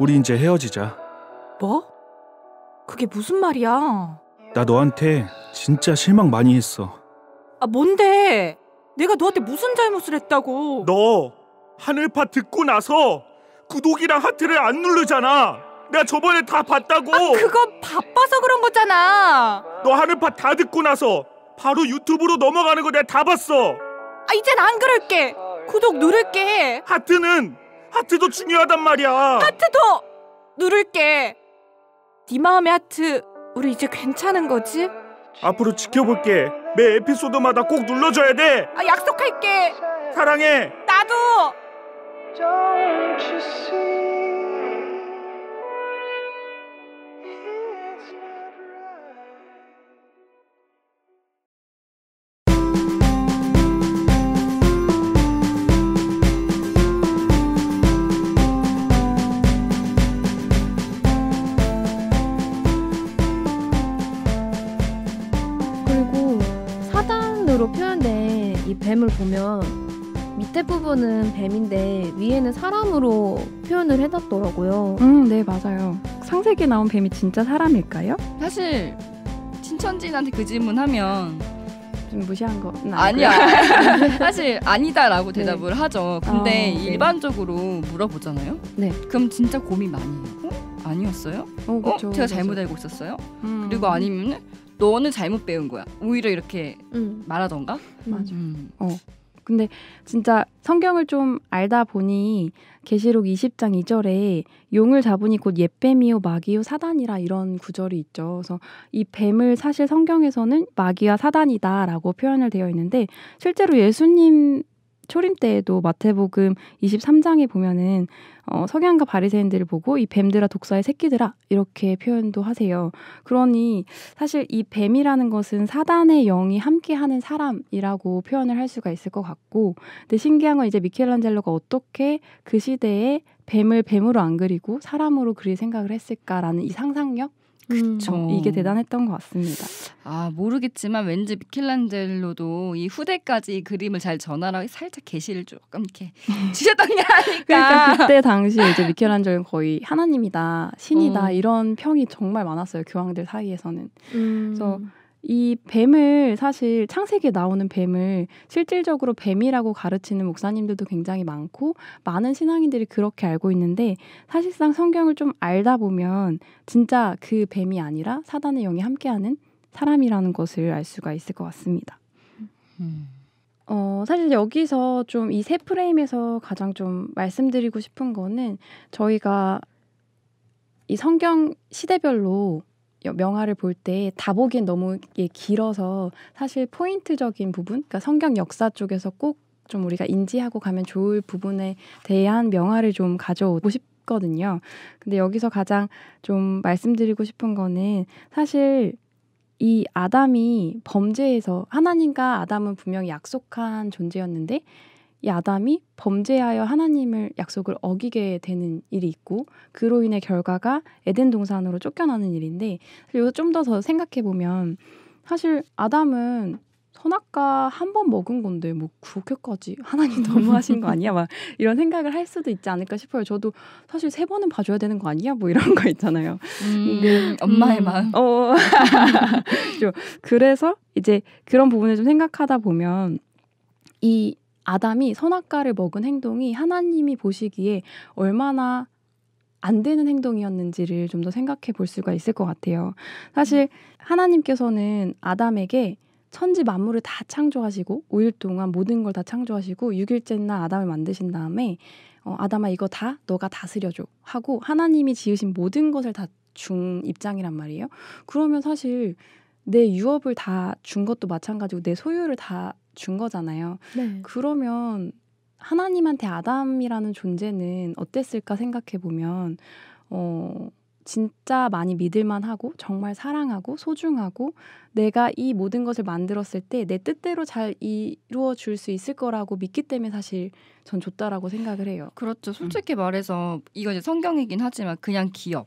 우리 이제 헤어지자. 뭐? 그게 무슨 말이야? 나 너한테 진짜 실망 많이 했어. 아, 뭔데? 내가 너한테 무슨 잘못을 했다고? 너 하늘파 듣고 나서 구독이랑 하트를 안 누르잖아. 내가 저번에 다 봤다고. 아, 그건 바빠서 그런 거잖아. 너 하늘파 다 듣고 나서 바로 유튜브로 넘어가는 거 내가 다 봤어. 아, 이젠 안 그럴게. 구독 누를게. 하트는 하트도 중요하단 말이야. 하트 도 누를게. 네 마음의 하트 우리 이제 괜찮은 거지? 앞으로 지켜볼게. 매 에피소드마다 꼭 눌러줘야 돼. 아 약속할게. 사랑해. 나도. 뱀을 보면 밑에 부분은 뱀인데 위에는 사람으로 표현을 해놨더라고요. 음, 네 맞아요. 상세기 나온 뱀이 진짜 사람일까요? 사실 신천지인한테 그 질문하면 좀 무시한 거 음, 아니야. 사실 아니다라고 네. 대답을 네. 하죠. 근데 아, 네. 일반적으로 물어보잖아요. 네. 그럼 진짜 고민 많이 해요. 어? 아니었어요? 어, 어? 그쵸, 어? 제가 그쵸. 잘못 알고 있었어요. 음. 그리고 아니면 너는 잘못 배운 거야. 오히려 이렇게 음. 말하던가. 맞아. 음. 어. 근데 진짜 성경을 좀 알다 보니 계시록 20장 2절에 용을 잡으니 곧 옛뱀이요 마귀요 사단이라 이런 구절이 있죠. 그래서 이 뱀을 사실 성경에서는 마귀와 사단이다라고 표현을 되어 있는데 실제로 예수님 초림 때에도 마태복음 23장에 보면은 어, 석양과 바리새인들을 보고 이 뱀들아 독사의 새끼들아 이렇게 표현도 하세요. 그러니 사실 이 뱀이라는 것은 사단의 영이 함께하는 사람이라고 표현을 할 수가 있을 것 같고, 근데 신기한 건 이제 미켈란젤로가 어떻게 그 시대에 뱀을 뱀으로 안 그리고 사람으로 그릴 생각을 했을까라는 이 상상력 그렇죠. 음, 이게 대단했던 것 같습니다. 아 모르겠지만 왠지 미켈란젤로도 이 후대까지 이 그림을 잘전하라 살짝 계시를 조금 이렇게 주셨던 게 아닐까. 그러니까 그때 당시 이제 미켈란젤로 거의 하나님이다, 신이다 어. 이런 평이 정말 많았어요 교황들 사이에서는. 음. 그래서 이 뱀을 사실 창세기에 나오는 뱀을 실질적으로 뱀이라고 가르치는 목사님들도 굉장히 많고 많은 신앙인들이 그렇게 알고 있는데 사실상 성경을 좀 알다 보면 진짜 그 뱀이 아니라 사단의 영이 함께하는 사람이라는 것을 알 수가 있을 것 같습니다. 음. 어, 사실 여기서 좀 이 세 프레임에서 가장 좀 말씀드리고 싶은 거는 저희가 이 성경 시대별로 명화를 볼 때 다 보기엔 너무 길어서 사실 포인트적인 부분, 그러니까 성경 역사 쪽에서 꼭 좀 우리가 인지하고 가면 좋을 부분에 대한 명화를 좀 가져오고 싶거든요. 근데 여기서 가장 좀 말씀드리고 싶은 거는 사실 이 아담이 범죄에서 하나님과 아담은 분명히 약속한 존재였는데 야담이 범죄하여 하나님을 약속을 어기게 되는 일이 있고 그로 인해 결과가 에덴 동산으로 쫓겨나는 일인데 그리고 좀 더 더 생각해 보면 사실 아담은 선악과 한 번 먹은 건데 뭐 그렇게까지 하나님 너무하신 거 아니야 막 이런 생각을 할 수도 있지 않을까 싶어요. 저도 사실 세 번은 봐줘야 되는 거 아니야 뭐 이런 거 있잖아요. 음, 네. 음, 엄마의 마음. 어. 그래서 이제 그런 부분을 좀 생각하다 보면 이 아담이 선악과를 먹은 행동이 하나님이 보시기에 얼마나 안 되는 행동이었는지를 좀 더 생각해 볼 수가 있을 것 같아요. 사실 하나님께서는 아담에게 천지 만물을 다 창조하시고 5일 동안 모든 걸 다 창조하시고 6일째 날 아담을 만드신 다음에 어, 아담아 이거 다 너가 다스려줘 하고 하나님이 지으신 모든 것을 다 준 입장이란 말이에요. 그러면 사실 내 유업을 다 준 것도 마찬가지고 내 소유를 다준 거잖아요. 네. 그러면 하나님한테 아담이라는 존재는 어땠을까 생각해 보면 어 진짜 많이 믿을만 하고 정말 사랑하고 소중하고 내가 이 모든 것을 만들었을 때 내 뜻대로 잘 이루어 줄 수 있을 거라고 믿기 때문에 사실 전 좋다라고 생각을 해요. 그렇죠. 솔직히 음. 말해서 이거 이제 성경이긴 하지만 그냥 기업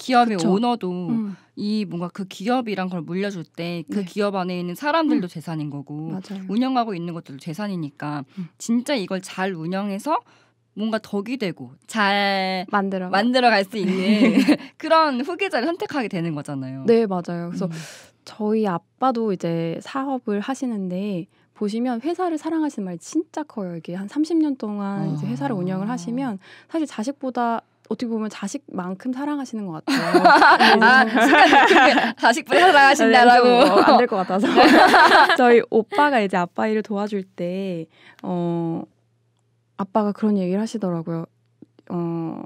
기업의 그쵸. 오너도 음. 이 뭔가 그 기업이란 걸 물려줄 때그 네. 기업 안에 있는 사람들도 음. 재산인 거고 맞아요. 운영하고 있는 것들도 재산이니까 음. 진짜 이걸 잘 운영해서 뭔가 덕이 되고 잘 만들어 만들어갈 수 있는 네. 그런 후계자를 선택하게 되는 거잖아요. 네 맞아요. 그래서 음. 저희 아빠도 이제 사업을 하시는데 보시면 회사를 사랑하시는 말이 진짜 커요. 이게 한 30년 동안 이제 아. 회사를 운영을 하시면 사실 자식보다 어떻게 보면 자식만큼 사랑하시는 것 같아요. 아, 음. 자식보다 사랑하신다라고 뭐 네, 안될 것 같아서 네. 저희 오빠가 이제 아빠 일을 도와줄 때 어, 아빠가 그런 얘기를 하시더라고요. 어,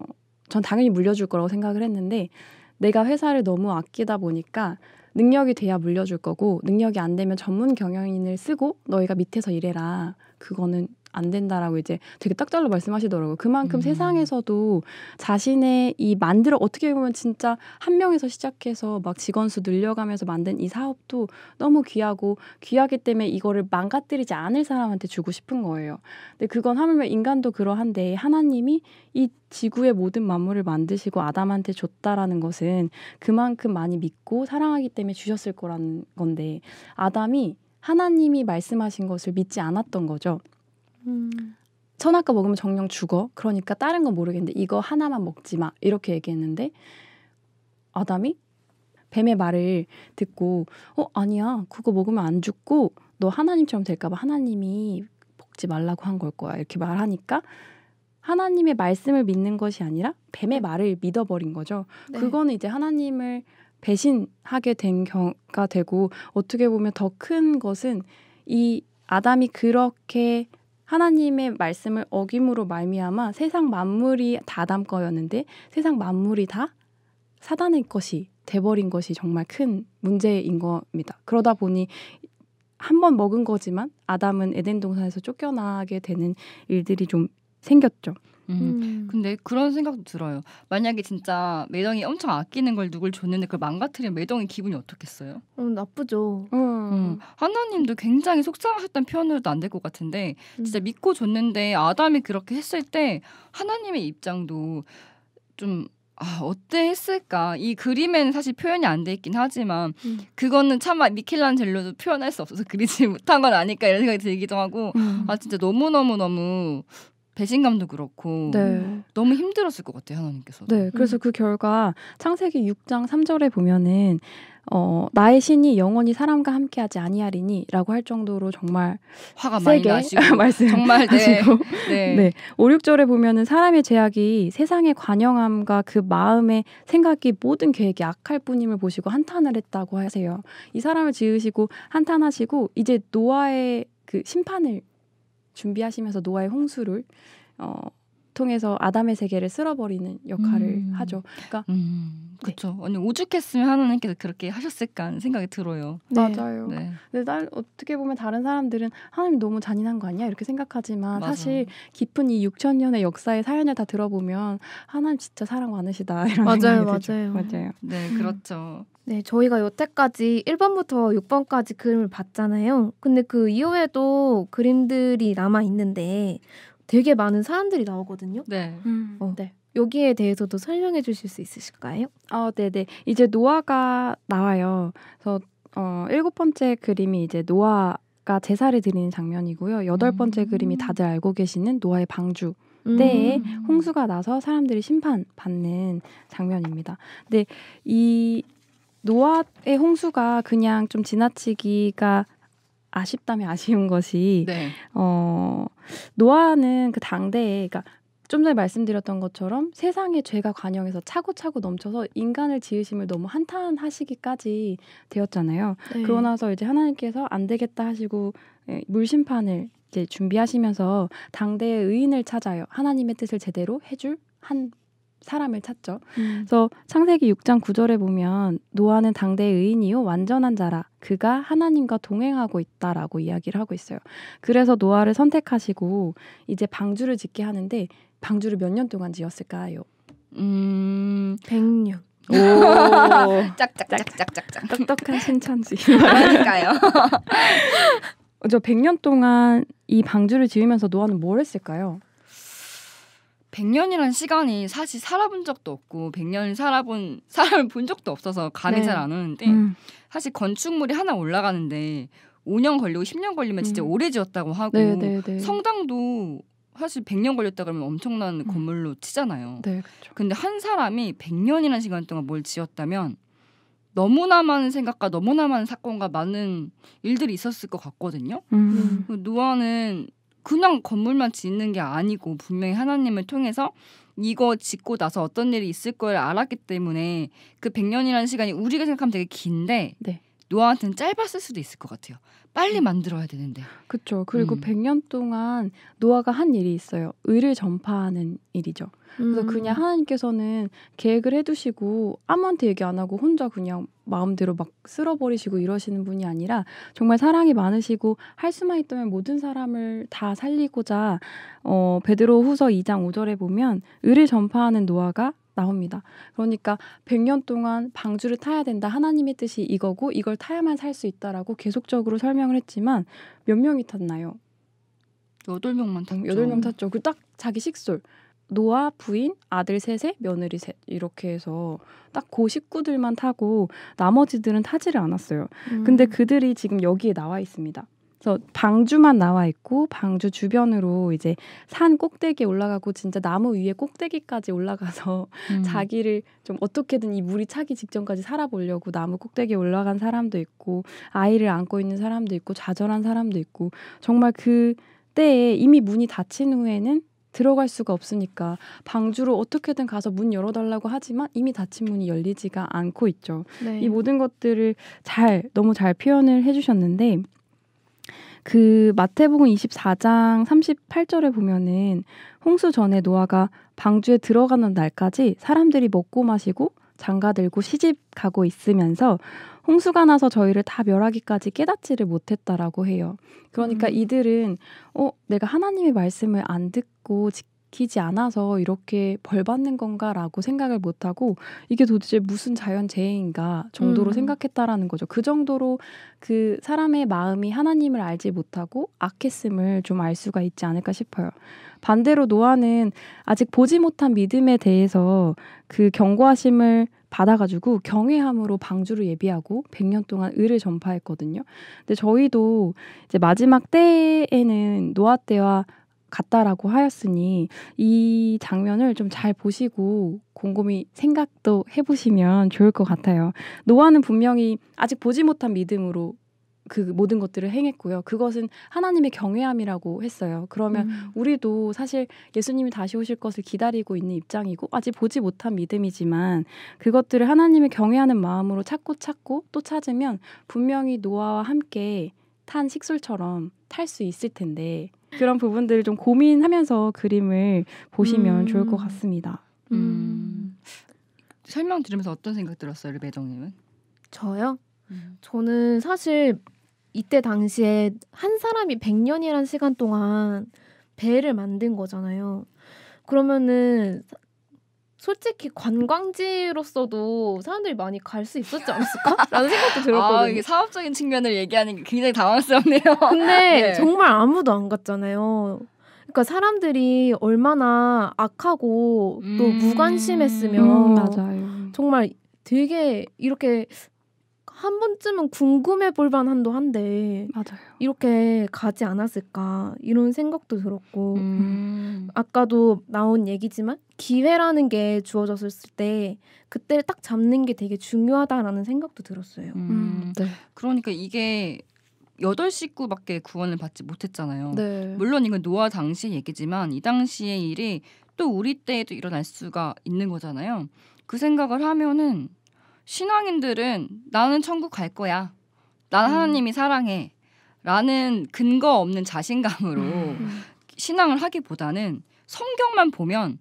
전 당연히 물려줄 거라고 생각을 했는데 내가 회사를 너무 아끼다 보니까 능력이 돼야 물려줄 거고 능력이 안 되면 전문 경영인을 쓰고 너희가 밑에서 일해라. 그거는 안 된다라고 이제 되게 딱 잘로 말씀하시더라고요. 그만큼 음. 세상에서도 자신의 이 만들어 어떻게 보면 진짜 한 명에서 시작해서 막 직원 수 늘려가면서 만든 이 사업도 너무 귀하고 귀하기 때문에 이거를 망가뜨리지 않을 사람한테 주고 싶은 거예요. 근데 그건 하물며 인간도 그러한데 하나님이 이 지구의 모든 만물을 만드시고 아담한테 줬다라는 것은 그만큼 많이 믿고 사랑하기 때문에 주셨을 거라는 건데 아담이 하나님이 말씀하신 것을 믿지 않았던 거죠. 천아까 먹으면 정령 죽어. 그러니까 다른 건 모르겠는데 이거 하나만 먹지 마. 이렇게 얘기했는데 아담이 뱀의 말을 듣고 어 아니야 그거 먹으면 안 죽고 너 하나님처럼 될까봐 하나님이 먹지 말라고 한 걸 거야 이렇게 말하니까 하나님의 말씀을 믿는 것이 아니라 뱀의 말을 믿어버린 거죠. 네. 그거는 이제 하나님을 배신하게 된 경우가 되고 어떻게 보면 더 큰 것은 이 아담이 그렇게 하나님의 말씀을 어김으로 말미암아 세상 만물이 다 담거였는데 세상 만물이 다 사단의 것이 돼버린 것이 정말 큰 문제인 겁니다. 그러다 보니 한 번 먹은 거지만 아담은 에덴 동산에서 쫓겨나게 되는 일들이 좀 생겼죠. 음. 음. 근데 그런 생각도 들어요. 만약에 진짜 매덩이 엄청 아끼는 걸 누굴 줬는데 그걸 망가뜨리면 매덩이 기분이 어떻겠어요? 어, 나쁘죠. 음. 음. 하나님도 굉장히 속상하셨다는 표현으로도 안 될 것 같은데 진짜 음. 믿고 줬는데 아담이 그렇게 했을 때 하나님의 입장도 좀 아, 어때 했을까? 이 그림에는 사실 표현이 안 돼 있긴 하지만 음. 그거는 참마 미켈란젤로도 표현할 수 없어서 그리지 못한 건 아닐까 이런 생각이 들기도 하고 음. 아 진짜 너무 너무 너무 배신감도 그렇고 네. 너무 힘들었을 것 같아요 하나님께서. 네, 그래서 음. 그 결과 창세기 6장 3절에 보면은 어, 나의 신이 영원히 사람과 함께하지 아니하리니라고 할 정도로 정말 화가 세게 많이 나시고 말씀 정말 네. 하시고 네. 네. 5, 6절에 보면은 사람의 제약이 세상의 관영함과 그 마음의 생각이 모든 계획이 악할 뿐임을 보시고 한탄을 했다고 하세요. 이 사람을 지으시고 한탄하시고 이제 노아의 그 심판을 준비하시면서 노아의 홍수를 어, 통해서 아담의 세계를 쓸어버리는 역할을 음. 하죠. 그러니까 음. 그렇죠. 네. 아니 오죽했으면 하나님께서 그렇게 하셨을까 하는 생각이 들어요. 네. 맞아요. 네. 근데 딸 어떻게 보면 다른 사람들은 하나님 너무 잔인한 거 아니야 이렇게 생각하지만 맞아. 사실 깊은 이 6천 년의 역사의 사연을 다 들어보면 하나님 진짜 사랑 많으시다 이런 맞아요, 생각이 맞아요. 맞아요. 네, 음. 그렇죠. 네, 저희가 여태까지 1번부터 6번까지 그림을 봤잖아요. 근데 그 이후에도 그림들이 남아 있는데 되게 많은 사람들이 나오거든요. 네. 음. 어. 네. 여기에 대해서도 설명해 주실 수 있으실까요? 아, 어, 네네. 네. 이제 노아가 나와요. 그래서 어, 일곱 번째 그림이 이제 노아가 제사를 드리는 장면이고요. 여덟 음. 번째 음. 그림이 다들 알고 계시는 노아의 방주. 음. 때 홍수가 나서 사람들이 심판받는 장면입니다. 근데 이 노아의 홍수가 그냥 좀 지나치기가 아쉽다면 아쉬운 것이 네. 어 노아는 그 당대에 그니까좀 전에 말씀드렸던 것처럼 세상의 죄가 관영해서 차고차고 넘쳐서 인간을 지으심을 너무 한탄하시기까지 되었잖아요. 네. 그러고 나서 이제 하나님께서 안 되겠다 하시고 예, 물심판을 이제 준비하시면서 당대의 의인을 찾아요. 하나님의 뜻을 제대로 해줄 한 사람을 찾죠. 음. 그래서 창세기 6장 9절에 보면 노아는 당대의 의인이요 완전한 자라 그가 하나님과 동행하고 있다라고 이야기를 하고 있어요. 그래서 노아를 선택하시고 이제 방주를 짓게 하는데 방주를 몇 년 동안 지었을까요? 음, 100년. 오, 짝짝짝짝짝짝. 똑똑한 신천지. 그러니까요. 저 100년 동안 이 방주를 지으면서 노아는 뭘 했을까요? 100년이란 시간이 사실 살아본 적도 없고 100년 살아본 사람을 본 적도 없어서 감이 네. 잘안 오는데 음. 사실 건축물이 하나 올라가는데 5년 걸리고 10년 걸리면 진짜 음. 오래 지었다고 하고 네, 네, 네. 성당도 사실 100년 걸렸다 그러면 엄청난 음. 건물로 치잖아요. 네, 그렇죠. 근데 한 사람이 1 0 0년이란 시간 동안 뭘 지었다면 너무나 많은 생각과 너무나 많은 사건과 많은 일들이 있었을 것 같거든요. 음. 그 노아는 그냥 건물만 짓는 게 아니고 분명히 하나님을 통해서 이거 짓고 나서 어떤 일이 있을 걸 알았기 때문에 그 100년이라는 시간이 우리가 생각하면 되게 긴데 네. 노아한테는 짧았을 수도 있을 것 같아요. 빨리 음. 만들어야 되는데. 그렇죠. 그리고 음. 100년 동안 노아가 한 일이 있어요. 의를 전파하는 일이죠. 그래서 음. 그냥 하나님께서는 계획을 해두시고 아무한테 얘기 안 하고 혼자 그냥 마음대로 막 쓸어버리시고 이러시는 분이 아니라 정말 사랑이 많으시고 할 수만 있다면 모든 사람을 다 살리고자 어 베드로 후서 2장 5절에 보면 의를 전파하는 노아가 나옵니다. 그러니까 100년 동안 방주를 타야 된다. 하나님의 뜻이 이거고 이걸 타야만 살 수 있다라고 계속적으로 설명을 했지만 몇 명이 탔나요? 여덟 명만 어, 탔죠. 여명 탔죠. 그 딱 자기 식솔. 노아 부인 아들 셋에 며느리 셋 이렇게 해서 딱 그 식구들만 타고 나머지들은 타지를 않았어요. 음. 근데 그들이 지금 여기에 나와 있습니다. 그래서 방주만 나와 있고 방주 주변으로 이제 산 꼭대기에 올라가고 진짜 나무 위에 꼭대기까지 올라가서 음. 자기를 좀 어떻게든 이 물이 차기 직전까지 살아보려고 나무 꼭대기에 올라간 사람도 있고 아이를 안고 있는 사람도 있고 좌절한 사람도 있고 정말 그 때에 이미 문이 닫힌 후에는 들어갈 수가 없으니까 방주로 어떻게든 가서 문 열어달라고 하지만 이미 닫힌 문이 열리지가 않고 있죠. 네. 이 모든 것들을 잘 너무 잘 표현을 해주셨는데 그 마태복음 24장 38절에 보면은 홍수 전에 노아가 방주에 들어가는 날까지 사람들이 먹고 마시고 장가 들고 시집 가고 있으면서 홍수가 나서 저희를 다 멸하기까지 깨닫지를 못했다라고 해요. 그러니까 음. 이들은 어 내가 하나님의 말씀을 안 듣고 지, 지키지 않아서 이렇게 벌 받는 건가라고 생각을 못 하고 이게 도대체 무슨 자연재해인가 정도로 음. 생각했다라는 거죠. 그 정도로 그 사람의 마음이 하나님을 알지 못하고 악했음을 좀 알 수가 있지 않을까 싶어요. 반대로 노아는 아직 보지 못한 믿음에 대해서 그 경고하심을 받아가지고 경외함으로 방주를 예비하고 100년 동안 을을 전파했거든요. 근데 저희도 이제 마지막 때에는 노아 때와 같다라고 하였으니 이 장면을 좀 잘 보시고 곰곰이 생각도 해보시면 좋을 것 같아요. 노아는 분명히 아직 보지 못한 믿음으로 그 모든 것들을 행했고요. 그것은 하나님의 경외함이라고 했어요. 그러면 음. 우리도 사실 예수님이 다시 오실 것을 기다리고 있는 입장이고 아직 보지 못한 믿음이지만 그것들을 하나님의 경외하는 마음으로 찾고 찾고 또 찾으면 분명히 노아와 함께 탄 식솔처럼 탈 수 있을 텐데 그런 부분들을 좀 고민하면서 그림을 보시면 음. 좋을 것 같습니다. 음. 음. 설명 들으면서 어떤 생각 들었어요, 르베님은 저요? 음. 저는 사실 이때 당시에 한 사람이 100년이란 시간 동안 배를 만든 거잖아요. 그러면은 솔직히 관광지로서도 사람들이 많이 갈 수 있었지 않았을까라는 생각도 들었거든요. 아, 이게 사업적인 측면을 얘기하는 게 굉장히 당황스럽네요. 근데 네. 정말 아무도 안 갔잖아요. 그러니까 사람들이 얼마나 악하고 음... 무관심했으면 음, 정말 되게 이렇게 한 번쯤은 궁금해 볼 만한도 한데 맞아요. 이렇게 가지 않았을까 이런 생각도 들었고 음. 아까도 나온 얘기지만 기회라는 게 주어졌을 때 그때를 딱 잡는 게 되게 중요하다라는 생각도 들었어요. 음. 음. 네. 그러니까 이게 여덟 식구밖에 구원을 받지 못했잖아요. 네. 물론 이건 노아 당시 얘기지만 이 당시의 일이 또 우리 때에도 일어날 수가 있는 거잖아요. 그 생각을 하면은 신앙인들은 나는 천국 갈 거야. 난 음. 하나님이 사랑해. 라는 근거 없는 자신감으로 음. 신앙을 하기보다는 성경만 보면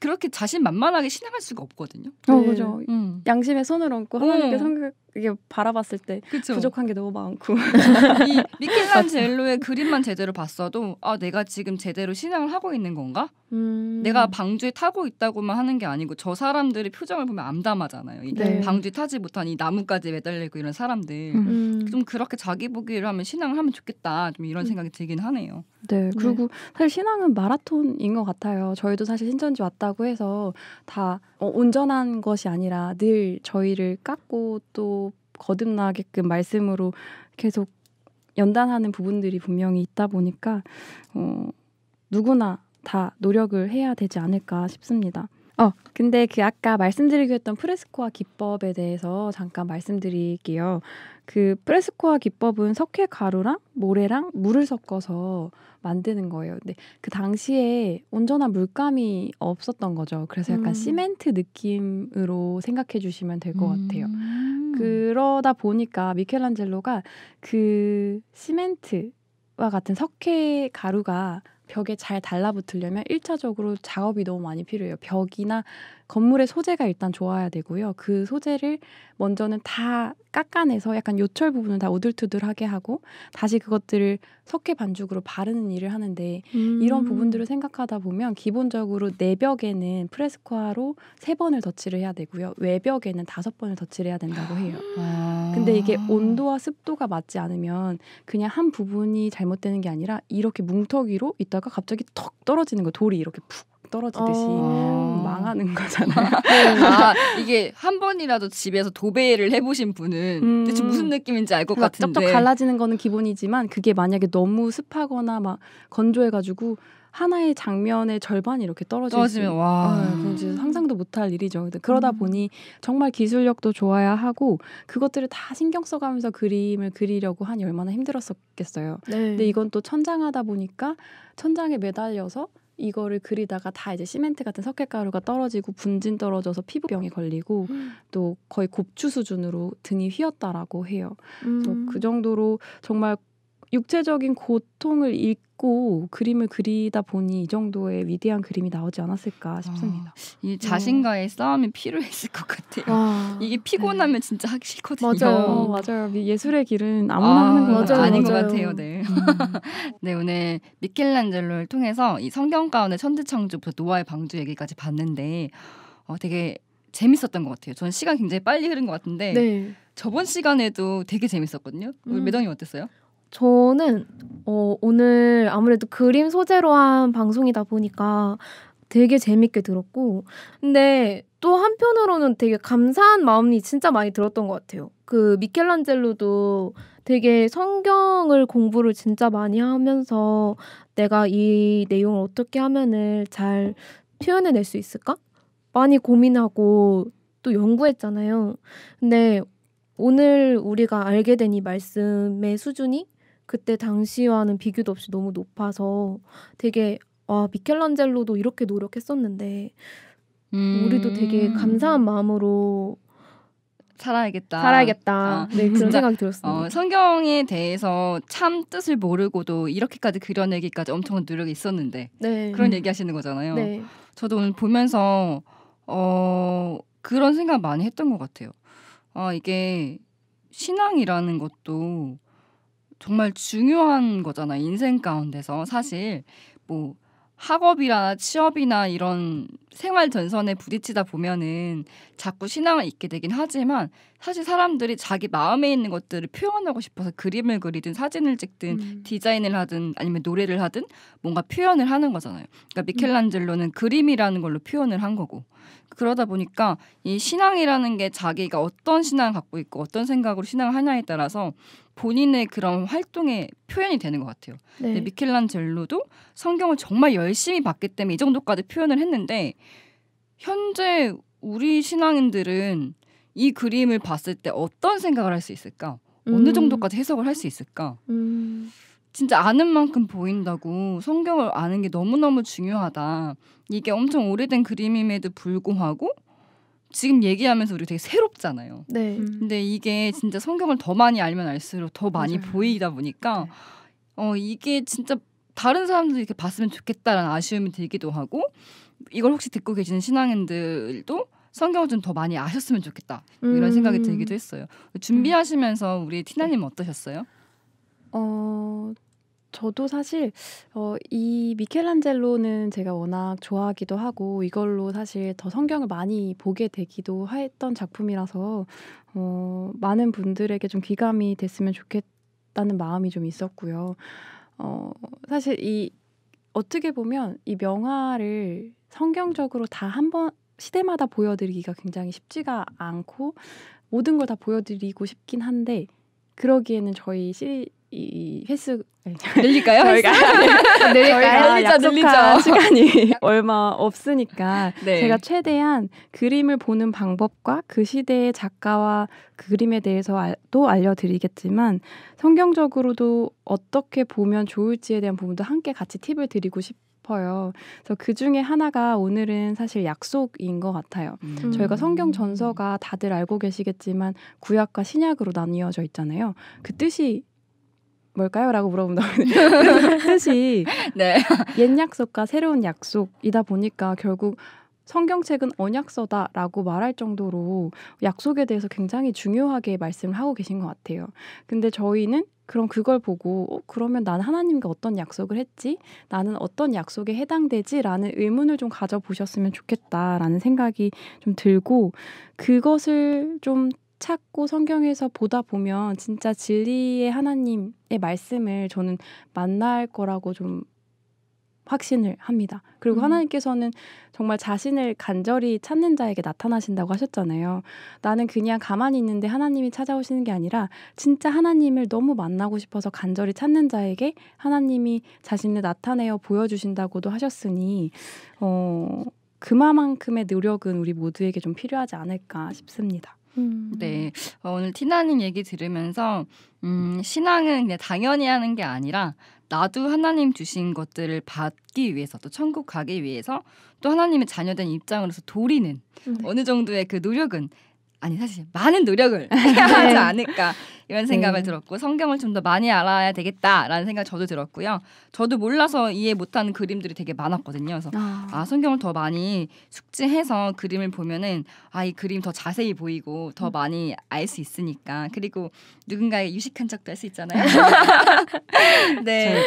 그렇게 자신만만하게 신앙할 수가 없거든요. 어, 그죠. 음. 양심의 손을 얹고 하나님께 어. 성격 이게 바라봤을 때 그쵸? 부족한 게 너무 많고 이 미켈란젤로의 그림만 제대로 봤어도 아 내가 지금 제대로 신앙을 하고 있는 건가? 음... 내가 방주에 타고 있다고만 하는 게 아니고 저 사람들의 표정을 보면 암담하잖아요. 네. 방주에 타지 못한 이 나뭇가지 에 매달리고 이런 사람들 음. 음. 좀 그렇게 자기 보기를 하면 신앙을 하면 좋겠다 좀 이런 음. 생각이 들긴 하네요. 네, 네. 그리고 네. 사실 신앙은 마라톤인 것 같아요. 저희도 사실 신천지 왔다고 해서 다 어, 온전한 것이 아니라 늘 저희를 깎고 또 거듭나게끔 말씀으로 계속 연단하는 부분들이 분명히 있다 보니까 어, 누구나 다 노력을 해야 되지 않을까 싶습니다. 어, 근데 그 아까 말씀드리고 했던 프레스코아 기법에 대해서 잠깐 말씀드릴게요. 그 프레스코아 기법은 석회 가루랑 모래랑 물을 섞어서 만드는 거예요. 근데 그 당시에 온전한 물감이 없었던 거죠. 그래서 약간 음. 시멘트 느낌으로 생각해 주시면 될것 음. 같아요. 그러다 보니까 미켈란젤로가 그 시멘트와 같은 석회 가루가 벽에 잘 달라붙으려면 일차적으로 작업이 너무 많이 필요해요. 벽이나 건물의 소재가 일단 좋아야 되고요. 그 소재를 먼저는 다 깎아내서 약간 요철 부분을 다오들투들하게 하고 다시 그것들을 석회 반죽으로 바르는 일을 하는데 음. 이런 부분들을 생각하다 보면 기본적으로 내벽에는 프레스코아로 세 번을 덧칠을 해야 되고요. 외벽에는 다섯 번을 덧칠해야 된다고 해요. 아. 근데 이게 온도와 습도가 맞지 않으면 그냥 한 부분이 잘못되는 게 아니라 이렇게 뭉터기로 있다가 갑자기 턱 떨어지는 거 돌이 이렇게 푹 떨어지듯이 어... 망하는 거잖아요. 아, 이게 한 번이라도 집에서 도배를 해보신 분은 음... 대체 무슨 느낌인지 알것 그러니까 같은데 쩍쩍 갈라지는 거는 기본이지만 그게 만약에 너무 습하거나 막 건조해가지고 하나의 장면의 절반이 이렇게 떨어지면 와 아, 진짜 상상도 못할 일이죠. 그러다 음. 보니 정말 기술력도 좋아야 하고 그것들을 다 신경 써가면서 그림을 그리려고 한 얼마나 힘들었었겠어요. 네. 근데 이건 또 천장하다 보니까 천장에 매달려서 이거를 그리다가 다 이제 시멘트 같은 석회가루가 떨어지고 분진 떨어져서 피부병이 걸리고 음. 또 거의 곱추 수준으로 등이 휘었다라고 해요. 음. 그그 정도로 정말 육체적인 고통을 잊고 그림을 그리다 보니 이 정도의 위대한 그림이 나오지 않았을까 아, 싶습니다. 아, 이 네. 자신과의 음. 싸움이 필요했을 것 같아요. 아, 이게 피곤하면 네. 진짜 하기 싫거든요. 맞아요, 어, 어 맞아요. 예술의 길은 아, 아무나 아, 하는 건 아닌 맞아요. 것 같아요. 네. 음. 네, 오늘 미켈란젤로를 통해서 이 성경 가운데 천지창조부터 노아의 방주 얘기까지 봤는데 어, 되게 재밌었던 것 같아요. 전 시간 굉장히 빨리 흐른 것 같은데 네. 저번 시간에도 되게 재밌었거든요. 음. 매덩이 어땠어요? 저는 어, 오늘 아무래도 그림 소재로 한 방송이다 보니까 되게 재밌게 들었고 근데 또 한편으로는 되게 감사한 마음이 진짜 많이 들었던 것 같아요. 그 미켈란젤로도 되게 성경을 공부를 진짜 많이 하면서 내가 이 내용을 어떻게 하면은 잘 표현해낼 수 있을까? 많이 고민하고 또 연구했잖아요. 근데 오늘 우리가 알게 된 이 말씀의 수준이 그때 당시와는 비교도 없이 너무 높아서 되게 와 미켈란젤로도 이렇게 노력했었는데 음. 우리도 되게 음. 감사한 마음으로 살아야겠다. 살아야겠다. 어. 네, 그런 생각이 어, 들었어요. 성경에 대해서 참 뜻을 모르고도 이렇게까지 그려내기까지 엄청난 노력이 있었는데 네. 그런 얘기 하시는 거잖아요. 네. 저도 오늘 보면서 어, 그런 생각 많이 했던 것 같아요. 아, 이게 신앙이라는 것도 정말 중요한 거잖아 요 인생 가운데서 사실 뭐 학업이나 취업이나 이런 생활 전선에 부딪히다 보면은 자꾸 신앙을 잊게 되긴 하지만 사실 사람들이 자기 마음에 있는 것들을 표현하고 싶어서 그림을 그리든 사진을 찍든 음. 디자인을 하든 아니면 노래를 하든 뭔가 표현을 하는 거잖아요. 그러니까 미켈란젤로는 음. 그림이라는 걸로 표현을 한 거고 그러다 보니까 이 신앙이라는 게 자기가 어떤 신앙을 갖고 있고 어떤 생각으로 신앙을 하냐에 따라서 본인의 그런 활동의 표현이 되는 것 같아요. 네. 미켈란젤로도 성경을 정말 열심히 봤기 때문에 이 정도까지 표현을 했는데 현재 우리 신앙인들은 이 그림을 봤을 때 어떤 생각을 할 수 있을까? 음. 어느 정도까지 해석을 할 수 있을까? 음. 진짜 아는 만큼 보인다고 성경을 아는 게 너무너무 중요하다. 이게 엄청 오래된 그림임에도 불구하고 지금 얘기하면서 우리 되게 새롭잖아요. 네. 음. 근데 이게 진짜 성경을 더 많이 알면 알수록 더 많이 맞아요. 보이다 보니까 네. 어 이게 진짜 다른 사람들이 렇게 봤으면 좋겠다라는 아쉬움이 들기도 하고 이걸 혹시 듣고 계시는 신앙인들도 성경을 좀 더 많이 아셨으면 좋겠다 이런 생각이 음. 들기도 했어요. 준비하시면서 우리 티나님 네. 어떠셨어요? 어 저도 사실 어, 이 미켈란젤로는 제가 워낙 좋아하기도 하고 이걸로 사실 더 성경을 많이 보게 되기도 했던 작품이라서 어, 많은 분들에게 좀 귀감이 됐으면 좋겠다는 마음이 좀 있었고요. 어, 사실 이 어떻게 보면 이 명화를 성경적으로 다 한 번 시대마다 보여드리기가 굉장히 쉽지가 않고 모든 걸 다 보여드리고 싶긴 한데 그러기에는 저희 시, 이 횟수 늘릴까요? 저희가 아, 네. 늘릴까요? 늘 아, 늘리죠. 시간이 얼마 없으니까 네. 제가 최대한 그림을 보는 방법과 그 시대의 작가와 그 그림에 대해서도 알려드리겠지만 성경적으로도 어떻게 보면 좋을지에 대한 부분도 함께 같이 팁을 드리고 싶어요. 그래서 그 중에 하나가 오늘은 사실 약속인 것 같아요. 음. 저희가 성경 전서가 다들 알고 계시겠지만 구약과 신약으로 나뉘어져 있잖아요. 그 뜻이 뭘까요? 라고 물어보면 뜻이 네. 옛 약속과 새로운 약속이다 보니까 결국 성경책은 언약서다라고 말할 정도로 약속에 대해서 굉장히 중요하게 말씀을 하고 계신 것 같아요. 근데 저희는 그럼 그걸 보고 어, 그러면 난 하나님과 어떤 약속을 했지? 나는 어떤 약속에 해당되지? 라는 의문을 좀 가져보셨으면 좋겠다라는 생각이 좀 들고 그것을 좀 찾고 성경에서 보다 보면 진짜 진리의 하나님의 말씀을 저는 만날 거라고 좀 확신을 합니다. 그리고 음. 하나님께서는 정말 자신을 간절히 찾는 자에게 나타나신다고 하셨잖아요. 나는 그냥 가만히 있는데 하나님이 찾아오시는 게 아니라 진짜 하나님을 너무 만나고 싶어서 간절히 찾는 자에게 하나님이 자신을 나타내어 보여주신다고도 하셨으니, 어, 그만큼의 노력은 우리 모두에게 좀 필요하지 않을까 싶습니다. 음. 네. 어, 오늘 티나님 얘기 들으면서 음, 신앙은 그냥 당연히 하는 게 아니라 나도 하나님 주신 것들을 받기 위해서 또 천국 가기 위해서 또 하나님의 자녀된 입장으로서 도리는 네. 음. 어느 정도의 그 노력은 아니 사실 많은 노력을 해야 하지 네. 않을까 이런 생각을 네. 들었고 성경을 좀 더 많이 알아야 되겠다라는 생각 저도 들었고요. 저도 몰라서 이해 못하는 그림들이 되게 많았거든요. 그래서 아, 아 성경을 더 많이 숙지해서 그림을 보면은 아이 그림 더 자세히 보이고 더 음. 많이 알 수 있으니까 그리고 누군가의 유식한 적도 할 수 있잖아요. 네.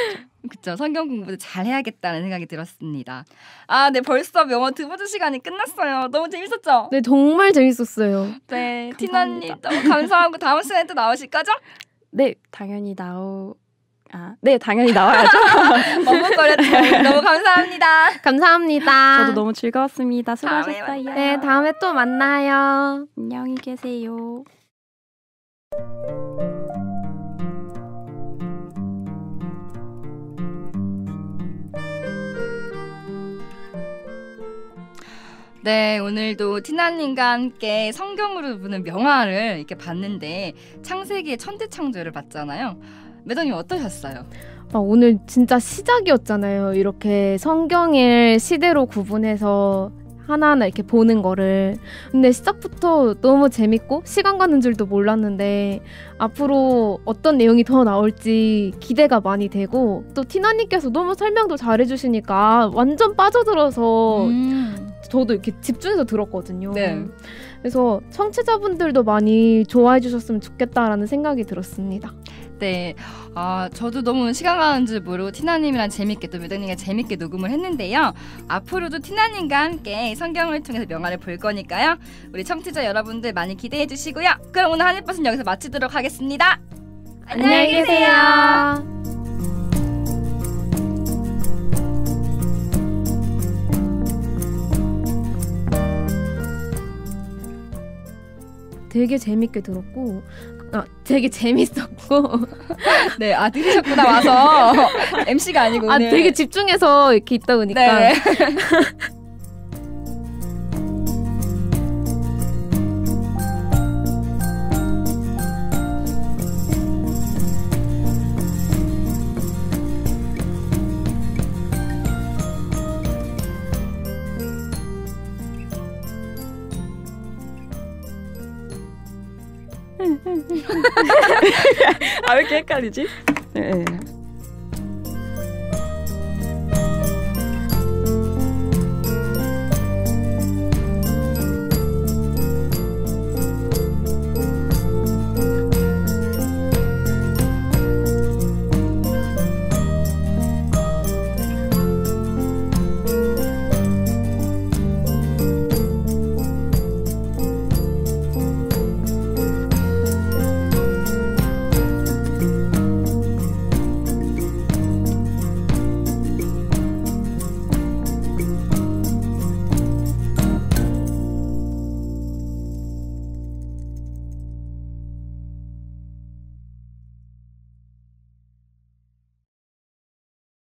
그쵸 성경 공부도 잘 해야겠다는 생각이 들었습니다. 아, 네 벌써 명언 두 번째 시간이 끝났어요. 너무 재밌었죠? 네 정말 재밌었어요. 네 티나님 너무 감사하고 다음 시간에 또 나오실 거죠? 네 당연히 나오. 아, 네 당연히 나와야죠. 머뭇거렸죠. 너무 감사합니다. 감사합니다. 저도 너무 즐거웠습니다. 수고하셨어요. 다음에 네 다음에 또 만나요. 안녕히 계세요. 네, 오늘도 티나님과 함께 성경으로 부는 명화를 이렇게 봤는데 창세기의 천지창조를 봤잖아요. 매던님 어떠셨어요? 아, 오늘 진짜 시작이었잖아요. 이렇게 성경을 시대로 구분해서 하나하나 이렇게 보는 거를. 근데 시작부터 너무 재밌고 시간 가는 줄도 몰랐는데 앞으로 어떤 내용이 더 나올지 기대가 많이 되고 또 티나님께서 너무 설명도 잘해주시니까 완전 빠져들어서 음. 저도 이렇게 집중해서 들었거든요. 네. 그래서 청취자분들도 많이 좋아해 주셨으면 좋겠다라는 생각이 들었습니다. 네. 아, 저도 너무 시간 가는 줄 모르고 티나님이랑 재밌게 또 뮤더님과 재밌게 녹음을 했는데요. 앞으로도 티나님과 함께 성경을 통해서 명화를 볼 거니까요. 우리 청취자 여러분들 많이 기대해 주시고요. 그럼 오늘 한일버스 여기서 마치도록 하겠습니다. 안녕히 계세요. 되게 재밌게 들었고 아, 되게 재밌었고 네 아들이 셨구나 네. 와서 MC가 아니고 아, 오늘. 되게 집중해서 이렇게 있다 보니까 네. 아, 왜 이렇게 헷갈리지? 네, 네.